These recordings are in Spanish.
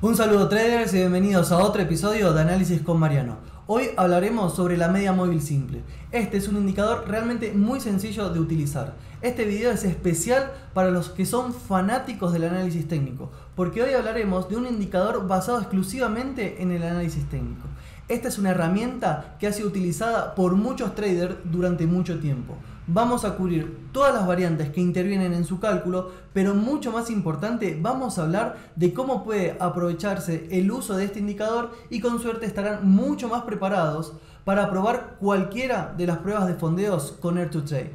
Un saludo traders y bienvenidos a otro episodio de Análisis con Mariano. Hoy hablaremos sobre la media móvil simple. Este es un indicador realmente muy sencillo de utilizar. Este video es especial para los que son fanáticos del análisis técnico, porque hoy hablaremos de un indicador basado exclusivamente en el análisis técnico. Esta es una herramienta que ha sido utilizada por muchos traders durante mucho tiempo. Vamos a cubrir todas las variantes que intervienen en su cálculo, pero mucho más importante, vamos a hablar de cómo puede aprovecharse el uso de este indicador y con suerte estarán mucho más preparados para probar cualquiera de las pruebas de fondeos con air 2 trade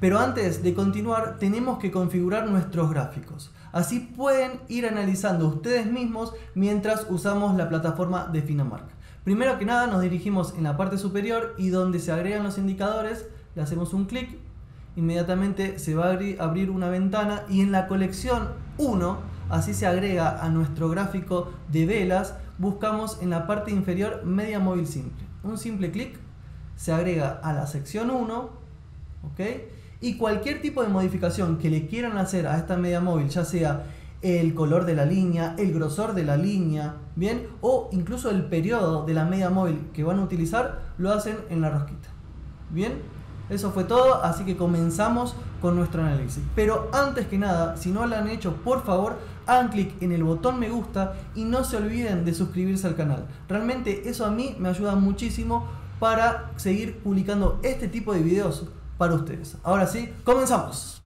Pero antes de continuar, tenemos que configurar nuestros gráficos. Así pueden ir analizando ustedes mismos mientras usamos la plataforma de Finamark. Primero que nada nos dirigimos en la parte superior y donde se agregan los indicadores le hacemos un clic, inmediatamente se va a abrir una ventana y en la colección 1, así se agrega a nuestro gráfico de velas, buscamos en la parte inferior media móvil simple. Un simple clic se agrega a la sección 1, ¿ok? Y cualquier tipo de modificación que le quieran hacer a esta media móvil, ya sea el color de la línea, el grosor de la línea, ¿bien? O incluso el periodo de la media móvil que van a utilizar, lo hacen en la rosquita, ¿bien? Eso fue todo, así que comenzamos con nuestro análisis. Pero antes que nada, si no lo han hecho, por favor, hagan clic en el botón me gusta y no se olviden de suscribirse al canal. Realmente eso a mí me ayuda muchísimo para seguir publicando este tipo de videos para ustedes. Ahora sí, comenzamos.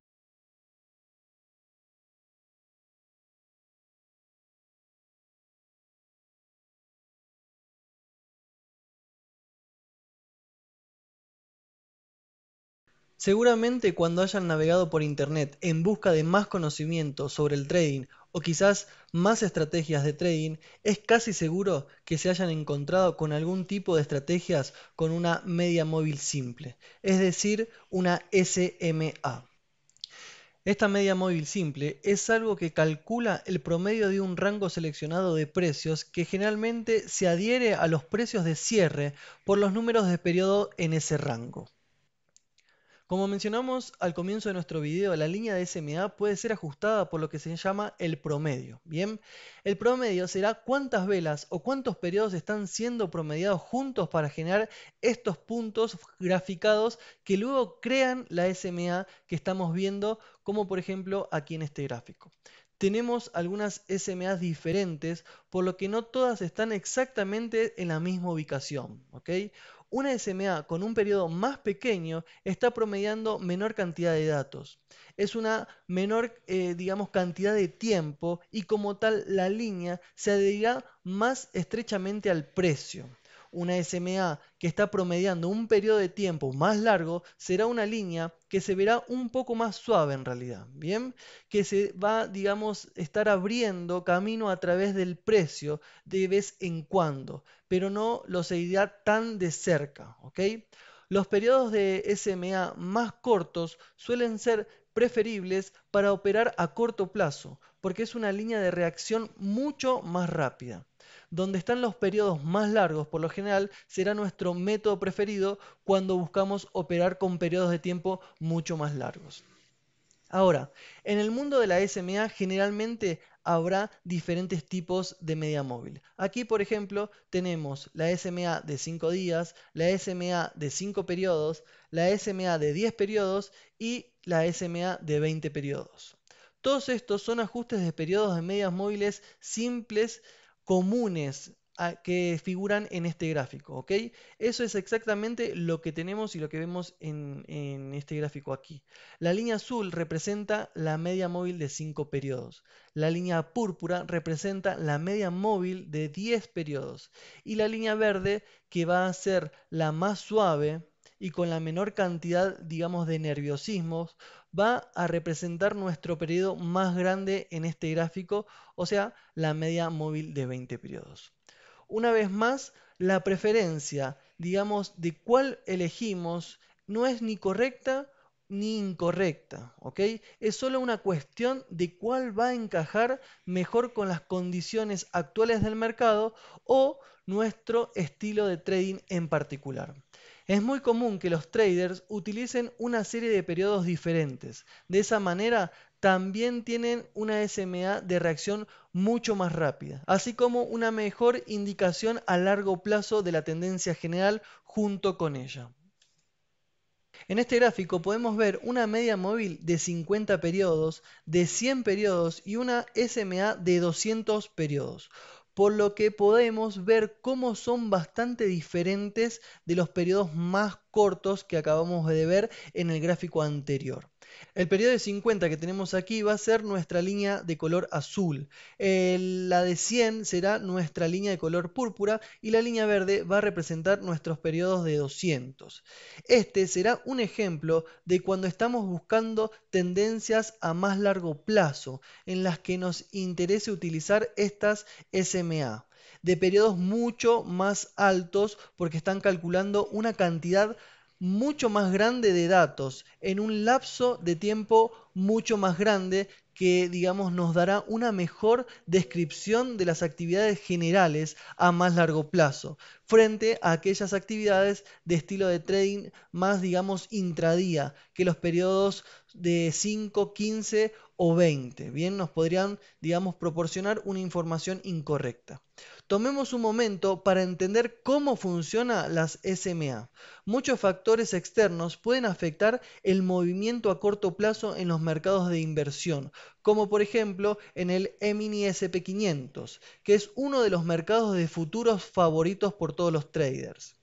Seguramente cuando hayan navegado por Internet en busca de más conocimiento sobre el trading o quizás más estrategias de trading, es casi seguro que se hayan encontrado con algún tipo de estrategias con una media móvil simple, es decir, una SMA. Esta media móvil simple es algo que calcula el promedio de un rango seleccionado de precios que generalmente se adhiere a los precios de cierre por los números de periodo en ese rango. Como mencionamos al comienzo de nuestro video, la línea de SMA puede ser ajustada por lo que se llama el promedio. Bien, el promedio será cuántas velas o cuántos periodos están siendo promediados juntos para generar estos puntos graficados que luego crean la SMA que estamos viendo, como por ejemplo aquí en este gráfico. Tenemos algunas SMAs diferentes, por lo que no todas están exactamente en la misma ubicación. ¿ok? Una SMA con un periodo más pequeño está promediando menor cantidad de datos. Es una menor, eh, digamos, cantidad de tiempo y como tal la línea se adherirá más estrechamente al precio. Una SMA que está promediando un periodo de tiempo más largo será una línea que se verá un poco más suave en realidad, ¿bien? Que se va, digamos, estar abriendo camino a través del precio de vez en cuando, pero no lo seguirá tan de cerca, ¿ok? Los periodos de SMA más cortos suelen ser preferibles para operar a corto plazo, porque es una línea de reacción mucho más rápida. Donde están los periodos más largos, por lo general, será nuestro método preferido cuando buscamos operar con periodos de tiempo mucho más largos. Ahora, en el mundo de la SMA generalmente habrá diferentes tipos de media móvil. Aquí, por ejemplo, tenemos la SMA de 5 días, la SMA de 5 periodos, la SMA de 10 periodos y la SMA de 20 periodos. Todos estos son ajustes de periodos de medias móviles simples comunes ah, que figuran en este gráfico, Eso es exactamente lo que tenemos y lo que vemos en, en, este gráfico aquí. La línea azul representa la media móvil de 5 periodos. La línea púrpura representa la media móvil de 10 periodos. Y la línea verde, que va a ser la más suave y con la menor cantidad, digamos, de nerviosismos, va a representar nuestro periodo más grande en este gráfico, o sea, la media móvil de 20 periodos. Una vez más, la preferencia, digamos, de cuál elegimos no es ni correcta ni incorrecta, ¿ok? Es solo una cuestión de cuál va a encajar mejor con las condiciones actuales del mercado o nuestro estilo de trading en particular. Es muy común que los traders utilicen una serie de periodos diferentes. De esa manera también tienen una SMA de reacción mucho más rápida, así como una mejor indicación a largo plazo de la tendencia general junto con ella. En este gráfico podemos ver una media móvil de 50 periodos, de 100 periodos y una SMA de 200 periodos por lo que podemos ver cómo son bastante diferentes de los periodos más cortos que acabamos de ver en el gráfico anterior. El periodo de 50 que tenemos aquí va a ser nuestra línea de color azul. la de 100 será nuestra línea de color púrpura y la línea verde va a representar nuestros periodos de 200. Este será un ejemplo de cuando estamos buscando tendencias a más largo plazo en las que nos interese utilizar estas SMA de periodos mucho más altos porque están calculando una cantidad mucho más grande de datos en un lapso de tiempo mucho más grande que digamos nos dará una mejor descripción de las actividades generales a más largo plazo frente a aquellas actividades de estilo de trading más digamos intradía que los periodos de 5, 15 o 20. Bien, nos podrían, digamos, proporcionar una información incorrecta. Tomemos un momento para entender cómo funcionan las SMA. Muchos factores externos pueden afectar el movimiento a corto plazo en los mercados de inversión, como por ejemplo en el Emini SP500, que es uno de los mercados de futuros favoritos por todos los traders.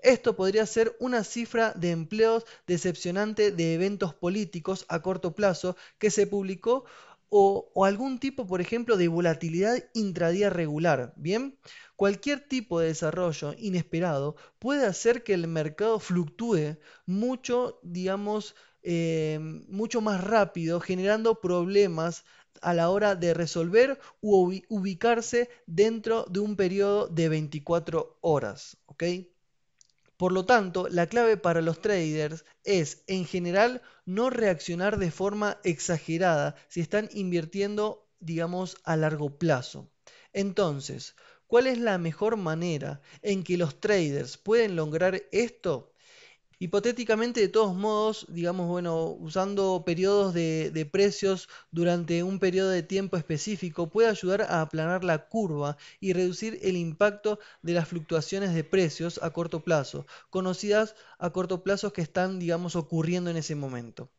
Esto podría ser una cifra de empleos decepcionante de eventos políticos a corto plazo que se publicó o, algún tipo, por ejemplo, de volatilidad intradía regular. Bien, cualquier tipo de desarrollo inesperado puede hacer que el mercado fluctúe mucho, digamos, eh, mucho más rápido, generando problemas a la hora de resolver u ubicarse dentro de un periodo de 24 horas. ¿ok? Por lo tanto, la clave para los traders es, en general, no reaccionar de forma exagerada si están invirtiendo, digamos, a largo plazo. Entonces, ¿cuál es la mejor manera en que los traders pueden lograr esto? Hipotéticamente, de todos modos, digamos, bueno, usando periodos de, precios durante un periodo de tiempo específico puede ayudar a aplanar la curva y reducir el impacto de las fluctuaciones de precios a corto plazo, conocidas a corto plazo que están, digamos, ocurriendo en ese momento.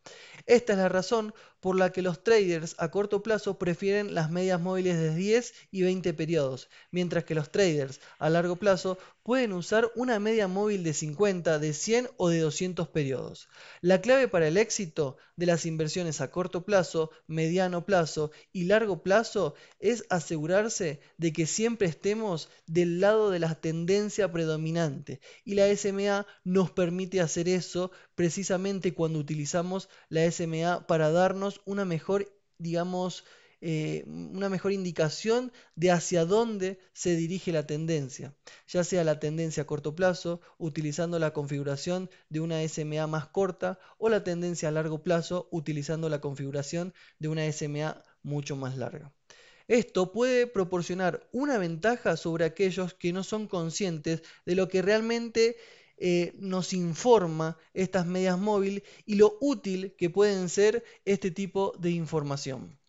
Esta es la razón por la que los traders a corto plazo prefieren las medias móviles de 10 y 20 periodos, mientras que los traders a largo plazo pueden usar una media móvil de 50, de 100 o de 200 periodos. La clave para el éxito de las inversiones a corto plazo, mediano plazo y largo plazo es asegurarse de que siempre estemos del lado de la tendencia predominante y la SMA nos permite hacer eso precisamente cuando utilizamos la SMA para darnos una mejor, digamos, eh, una mejor indicación de hacia dónde se dirige la tendencia, ya sea la tendencia a corto plazo, utilizando la configuración de una SMA más corta, o la tendencia a largo plazo, utilizando la configuración de una SMA mucho más larga. Esto puede proporcionar una ventaja sobre aquellos que no son conscientes de lo que realmente eh, nos informa estas medias móviles y lo útil que pueden ser este tipo de información.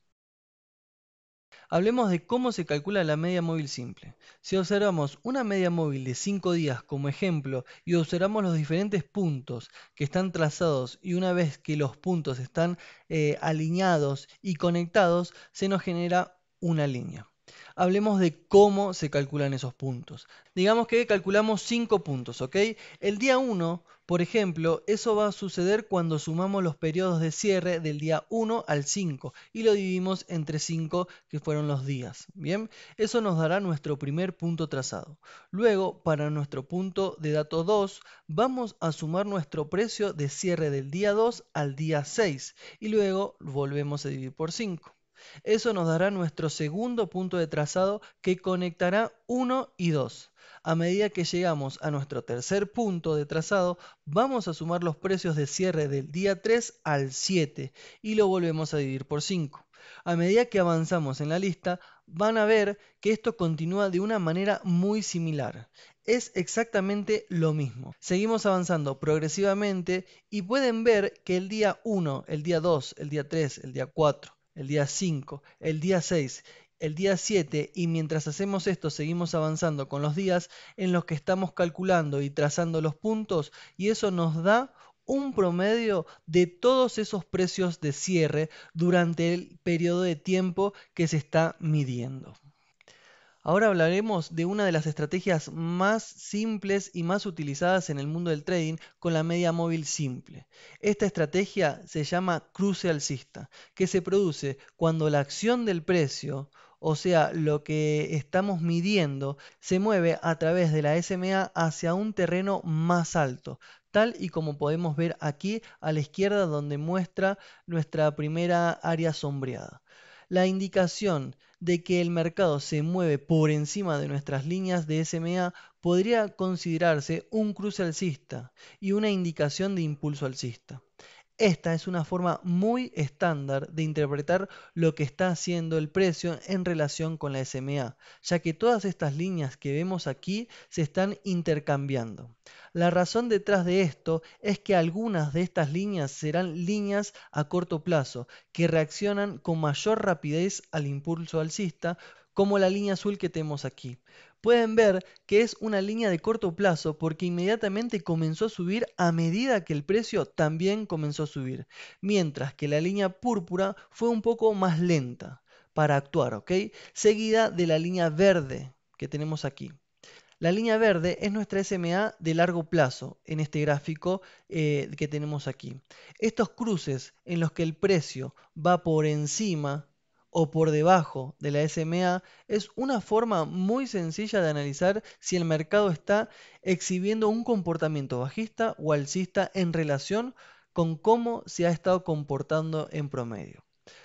Hablemos de cómo se calcula la media móvil simple. Si observamos una media móvil de 5 días como ejemplo y observamos los diferentes puntos que están trazados y una vez que los puntos están eh, alineados y conectados, se nos genera una línea. Hablemos de cómo se calculan esos puntos. Digamos que calculamos 5 puntos, ¿ok? El día 1, por ejemplo, eso va a suceder cuando sumamos los periodos de cierre del día 1 al 5 y lo dividimos entre 5 que fueron los días, ¿bien? Eso nos dará nuestro primer punto trazado. Luego, para nuestro punto de dato 2, vamos a sumar nuestro precio de cierre del día 2 al día 6 y luego volvemos a dividir por 5. Eso nos dará nuestro segundo punto de trazado que conectará 1 y 2. A medida que llegamos a nuestro tercer punto de trazado, vamos a sumar los precios de cierre del día 3 al 7 y lo volvemos a dividir por 5. A medida que avanzamos en la lista, van a ver que esto continúa de una manera muy similar. Es exactamente lo mismo. Seguimos avanzando progresivamente y pueden ver que el día 1, el día 2, el día 3, el día 4 el día 5, el día 6, el día 7 y mientras hacemos esto seguimos avanzando con los días en los que estamos calculando y trazando los puntos y eso nos da un promedio de todos esos precios de cierre durante el periodo de tiempo que se está midiendo. Ahora hablaremos de una de las estrategias más simples y más utilizadas en el mundo del trading con la media móvil simple. Esta estrategia se llama cruce alcista, que se produce cuando la acción del precio, o sea, lo que estamos midiendo, se mueve a través de la SMA hacia un terreno más alto, tal y como podemos ver aquí a la izquierda donde muestra nuestra primera área sombreada la indicación de que el mercado se mueve por encima de nuestras líneas de SMA podría considerarse un cruce alcista y una indicación de impulso alcista. Esta es una forma muy estándar de interpretar lo que está haciendo el precio en relación con la SMA, ya que todas estas líneas que vemos aquí se están intercambiando. La razón detrás de esto es que algunas de estas líneas serán líneas a corto plazo, que reaccionan con mayor rapidez al impulso alcista, como la línea azul que tenemos aquí. Pueden ver que es una línea de corto plazo porque inmediatamente comenzó a subir a medida que el precio también comenzó a subir, mientras que la línea púrpura fue un poco más lenta para actuar, ¿ok? Seguida de la línea verde que tenemos aquí. La línea verde es nuestra SMA de largo plazo en este gráfico eh, que tenemos aquí. Estos cruces en los que el precio va por encima o por debajo de la SMA es una forma muy sencilla de analizar si el mercado está exhibiendo un comportamiento bajista o alcista en relación con cómo se ha estado comportando en promedio.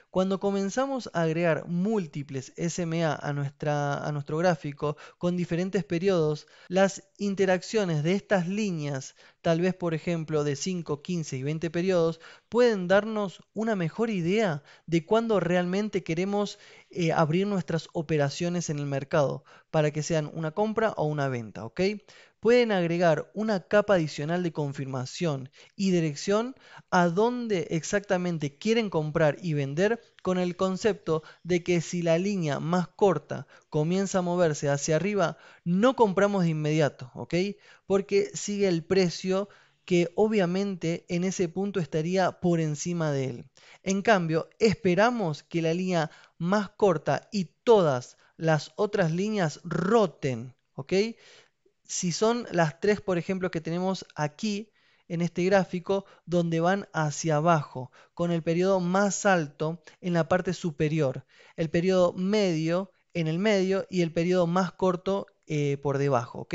Cuando comenzamos a agregar múltiples SMA a, nuestro gráfico con diferentes periodos, las interacciones de estas líneas, tal vez por ejemplo de 5, 15 y 20 periodos, pueden darnos una mejor idea de cuándo realmente queremos eh, abrir nuestras operaciones en el mercado para que sean una compra o una venta, ¿ok? pueden agregar una capa adicional de confirmación y dirección a dónde exactamente quieren comprar y vender con el concepto de que si la línea más corta comienza a moverse hacia arriba, no compramos de inmediato, ¿ok? Porque sigue el precio que obviamente en ese punto estaría por encima de él. En cambio, esperamos que la línea más corta y todas las otras líneas roten, ¿ok? si son las tres, por ejemplo, que tenemos aquí en este gráfico, donde van hacia abajo, con el periodo más alto en la parte superior, el periodo medio en el medio y el periodo más corto eh, por debajo.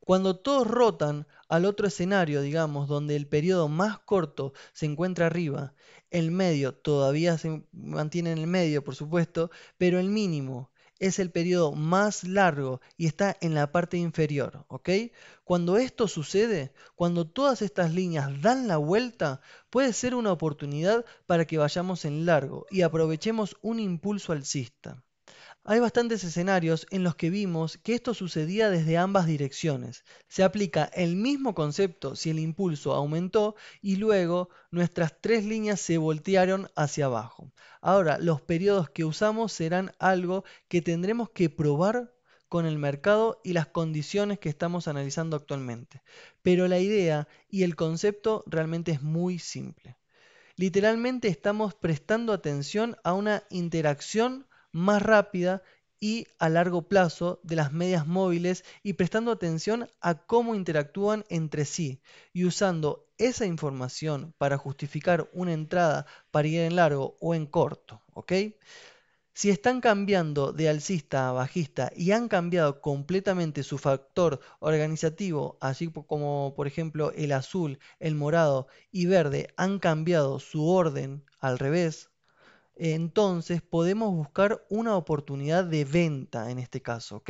Cuando todos rotan al otro escenario, digamos, donde el periodo más corto se encuentra arriba, el medio todavía se mantiene en el medio, por supuesto, pero el mínimo es el periodo más largo y está en la parte inferior, Cuando esto sucede, cuando todas estas líneas dan la vuelta, puede ser una oportunidad para que vayamos en largo y aprovechemos un impulso alcista. Hay bastantes escenarios en los que vimos que esto sucedía desde ambas direcciones. Se aplica el mismo concepto si el impulso aumentó y luego nuestras tres líneas se voltearon hacia abajo. Ahora, los periodos que usamos serán algo que tendremos que probar con el mercado y las condiciones que estamos analizando actualmente. Pero la idea y el concepto realmente es muy simple. Literalmente estamos prestando atención a una interacción más rápida y a largo plazo de las medias móviles y prestando atención a cómo interactúan entre sí y usando esa información para justificar una entrada para ir en largo o en corto, Si están cambiando de alcista a bajista y han cambiado completamente su factor organizativo, así como por ejemplo el azul, el morado y verde han cambiado su orden al revés, entonces podemos buscar una oportunidad de venta en este caso.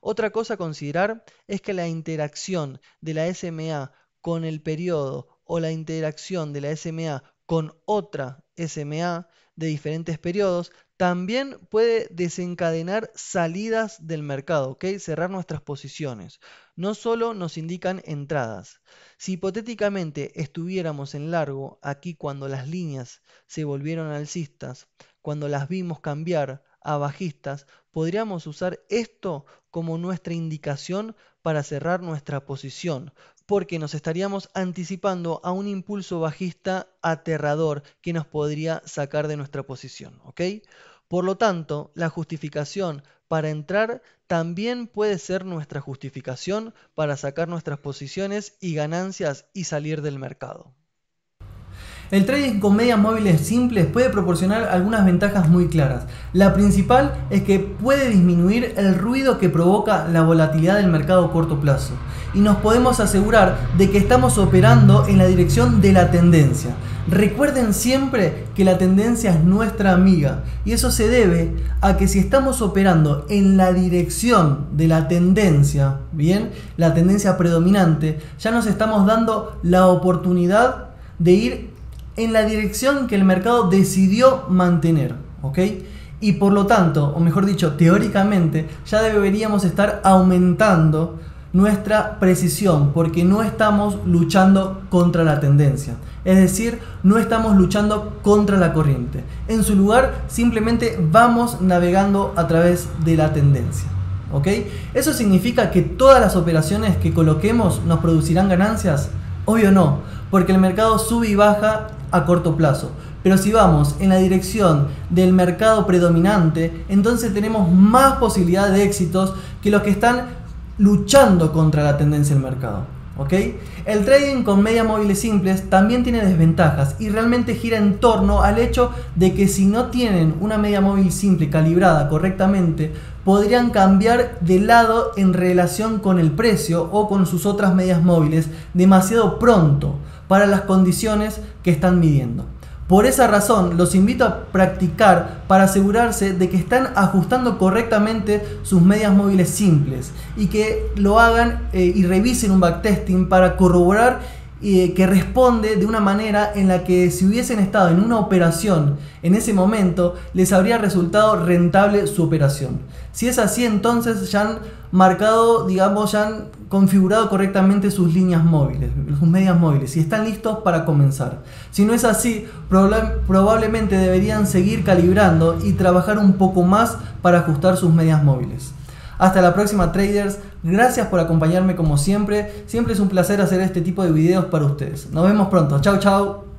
Otra cosa a considerar es que la interacción de la SMA con el periodo o la interacción de la SMA con otra SMA de diferentes periodos, también puede desencadenar salidas del mercado, ¿ok? cerrar nuestras posiciones. No solo nos indican entradas. Si hipotéticamente estuviéramos en largo aquí cuando las líneas se volvieron alcistas, cuando las vimos cambiar a bajistas, podríamos usar esto como nuestra indicación para cerrar nuestra posición, porque nos estaríamos anticipando a un impulso bajista aterrador que nos podría sacar de nuestra posición. Por lo tanto, la justificación para entrar también puede ser nuestra justificación para sacar nuestras posiciones y ganancias y salir del mercado. El trading con medias móviles simples puede proporcionar algunas ventajas muy claras. La principal es que puede disminuir el ruido que provoca la volatilidad del mercado a corto plazo y nos podemos asegurar de que estamos operando en la dirección de la tendencia. Recuerden siempre que la tendencia es nuestra amiga y eso se debe a que si estamos operando en la dirección de la tendencia, bien, la tendencia predominante, ya nos estamos dando la oportunidad de ir en la dirección que el mercado decidió mantener, ¿ok? Y por lo tanto, o mejor dicho, teóricamente, ya deberíamos estar aumentando nuestra precisión porque no estamos luchando contra la tendencia. Es decir, no estamos luchando contra la corriente. En su lugar, simplemente vamos navegando a través de la tendencia. ¿Ok? ¿Eso significa que todas las operaciones que coloquemos nos producirán ganancias? Obvio no, porque el mercado sube y baja a corto plazo. Pero si vamos en la dirección del mercado predominante, entonces tenemos más posibilidades de éxitos que los que están luchando contra la tendencia del mercado. ¿ok? El trading con media móviles simples también tiene desventajas y realmente gira en torno al hecho de que si no tienen una media móvil simple calibrada correctamente, podrían cambiar de lado en relación con el precio o con sus otras medias móviles demasiado pronto para las condiciones que están midiendo. Por esa razón, los invito a practicar para asegurarse de que están ajustando correctamente sus medias móviles simples y que lo hagan eh, y revisen un backtesting para corroborar que responde de una manera en la que si hubiesen estado en una operación en ese momento, les habría resultado rentable su operación. Si es así, entonces ya han marcado, digamos, ya han configurado correctamente sus líneas móviles, sus medias móviles, y están listos para comenzar. Si no es así, probablemente deberían seguir calibrando y trabajar un poco más para ajustar sus medias móviles. Hasta la próxima traders, gracias por acompañarme como siempre, siempre es un placer hacer este tipo de videos para ustedes. Nos vemos pronto, chao chao.